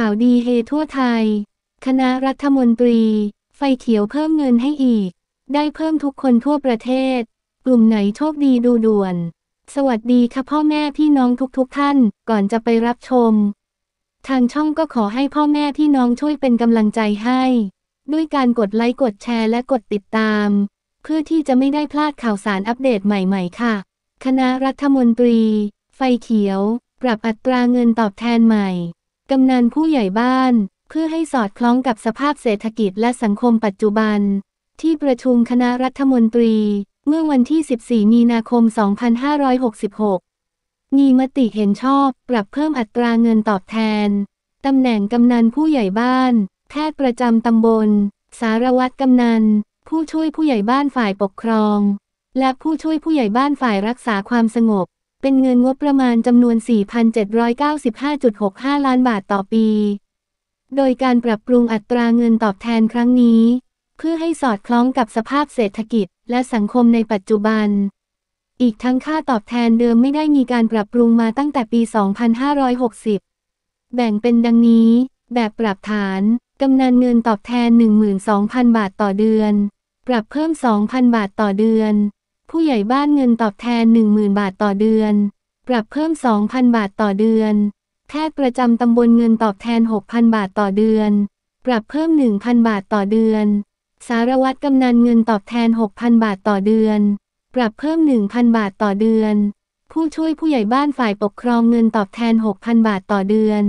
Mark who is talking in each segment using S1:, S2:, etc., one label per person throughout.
S1: ข่าวดีเฮทั่วไทย คณะรัฐมนตรี ไฟเขียวเพิ่มเงินให้อีก ได้เพิ่มทุกคนทั่วประเทศ กลุ่มไหนโชคดีดูด่วน สวัสดีค่ะพ่อแม่พี่น้องทุกๆทท่าน ก่อนจะไปรับชม ทางช่องก็ขอให้พ่อแม่พี่น้องช่วยเป็นกำลังใจให้ ด้วยการกดไลค์กดแชร์และกดติดตาม เพื่อที่จะไม่ได้พลาดข่าวสารอัปเดตใหม่ ๆ ค่ะ คณะรัฐมนตรี ไฟเขียว ปรับอัตราเงินตอบแทนใหม่กำนันผู้ใหญ่บ้าน เพื่อให้สอดคล้องกับสภาพเศรษฐกิจและสังคมปัจจุบัน ที่ประชุมคณะรัฐมนตรี เมื่อวันที่ 14 มีนาคม 2566 มีมติเห็นชอบปรับเพิ่มอัตราเงินตอบแทนตำแหน่งกำนันผู้ใหญ่บ้านแพทย์ประจำตำบล สารวัตรกำนัน ผู้ช่วยผู้ใหญ่บ้านฝ่ายปกครอง และผู้ช่วยผู้ใหญ่บ้านฝ่ายรักษาความสงบเป็นเงินงบประมาณจำนวน 4,795.65 ล้านบาทต่อปี โดยการปรับปรุงอัตราเงินตอบแทนครั้งนี้ เพื่อให้สอดคล้องกับสภาพเศรษฐกิจและสังคมในปัจจุบัน อีกทั้งค่าตอบแทนเดิมไม่ได้มีการปรับปรุงมาตั้งแต่ปี 2560 แบ่งเป็นดังนี้ แบบปรับฐานกำนันเงินตอบแทน 12,000 บาทต่อเดือน ปรับเพิ่ม 2,000 บาทต่อเดือนผู้ใหญ่บ้านเงินตอบแทน 10,000 บาทต่อเดือน ปรับเพิ่ม 2,000 บาทต่อเดือนแพทย์ประจำตำบลเงินตอบแทน6,000 บาทต่อเดือน ปรับเพิ่ม 1,000 บาทต่อเดือน สารวัตรกำนันเงินตอบแทน 6,000 บาทต่อเดือน ปรับเพิ่ม 1,000 บาทต่อเดือน ผู้ช่วยผู้ใหญ่บ้านฝ่ายปกครองเงินตอบแทน6,000 บาทต่อเดือน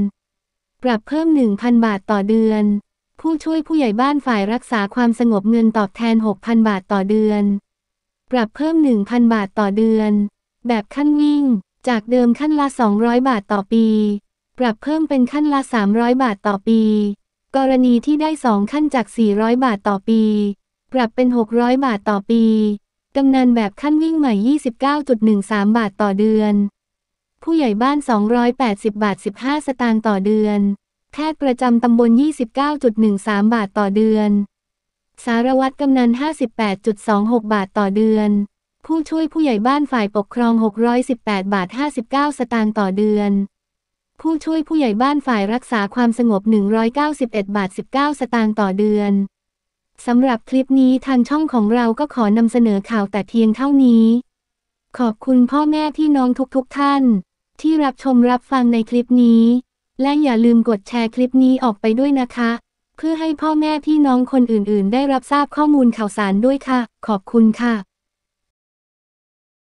S1: ปรับเพิ่ม 1,000 บาทต่อเดือน ผู้ช่วยผู้ใหญ่บ้านฝ่ายรักษาความสงบเงินตอบแทน6,000 บาทต่อเดือนปรับเพิ่ม 1,000 บาทต่อเดือน แบบขั้นวิ่งจากเดิมขั้นละ 200 บาทต่อปี ปรับเพิ่มเป็นขั้นละ 300 บาทต่อปี กรณีที่ได้สองขั้นจาก 400 บาทต่อปีปรับเป็น600บาทต่อปีกำนันแบบขั้นวิ่งใหม่ 29.13 บาทต่อเดือน ผู้ใหญ่บ้าน 280 บาท 15 สตางค์ต่อเดือนแพทย์ประจำตำบล29.13 บาทต่อเดือนสารวัตรกำนัน 58.26 บาทต่อเดือน ผู้ช่วยผู้ใหญ่บ้านฝ่ายปกครอง 618 บาท 59 สตางค์ต่อเดือน ผู้ช่วยผู้ใหญ่บ้านฝ่ายรักษาความสงบ 191บาท19สตางค์ต่อเดือน สำหรับคลิปนี้ทางช่องของเราก็ขอนำเสนอข่าวแต่เพียงเท่านี้ ขอบคุณพ่อแม่พี่น้องทุกๆทท่าน ที่รับชมรับฟังในคลิปนี้ และอย่าลืมกดแชร์คลิปนี้ออกไปด้วยนะคะเพื่อให้พ่อแม่พี่น้องคนอื่นๆ ได้รับทราบข้อมูลข่าวสารด้วยค่ะ ขอบคุณค่ะ